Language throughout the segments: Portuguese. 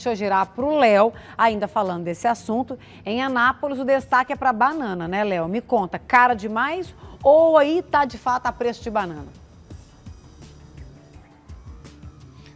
Deixa eu girar para o Léo, ainda falando desse assunto. Em Anápolis, o destaque é para banana, né, Léo? Me conta, cara demais ou aí tá de fato a preço de banana?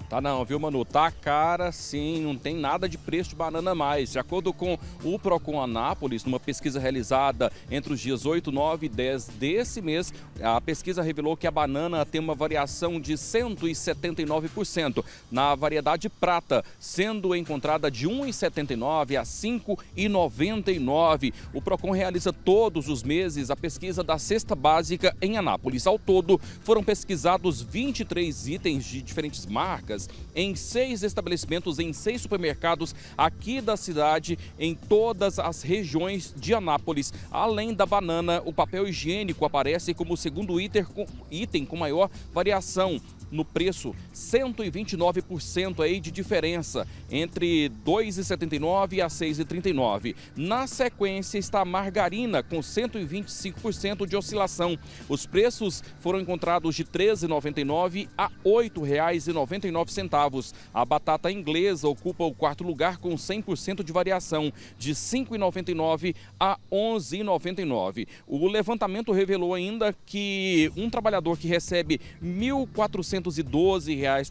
Tá não, viu, Manu? Tá cara, sim, não tem nada de preço de banana mais. De acordo com o Procon Anápolis, numa pesquisa realizada entre os dias 8, 9 e 10 desse mês, a pesquisa revelou que a banana tem uma variação de 179% na variedade prata, sendo encontrada de 1,79 a 5,99. O Procon realiza todos os meses a pesquisa da cesta básica em Anápolis. Ao todo, foram pesquisados 23 itens de diferentes marcas em seis estabelecimentos, em seis supermercados aqui da cidade, em todas as regiões de Anápolis. Além da banana, o papel higiênico aparece como o segundo item com, maior variação no preço, 129% aí de diferença entre 2,79 a 6,39. Na sequência está a margarina com 125% de oscilação. Os preços foram encontrados de 13,99 a R$ 8,99 centavos. A batata inglesa ocupa o quarto lugar com 100% de variação, de 5,99 a 11,99. O levantamento revelou ainda que um trabalhador que recebe R$ 1.412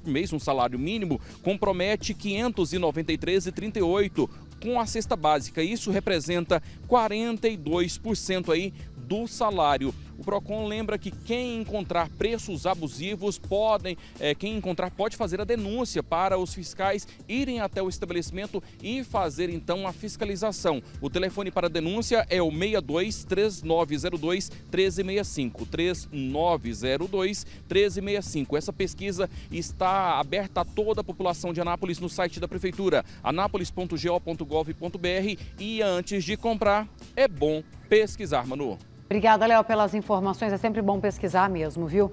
por mês, um salário mínimo, compromete R$ 593,38 com a cesta básica. Isso representa 42% aí do salário. O PROCON lembra que quem encontrar preços abusivos podem, é, quem encontrar pode fazer a denúncia para os fiscais irem até o estabelecimento e fazer então a fiscalização. O telefone para denúncia é o 62 3902 1365. 3902 1365. Essa pesquisa está aberta a toda a população de Anápolis no site da prefeitura, anápolis.go.gov.br e antes de comprar, é bom pesquisar, Manu. Obrigada, Léo, pelas informações. É sempre bom pesquisar mesmo, viu?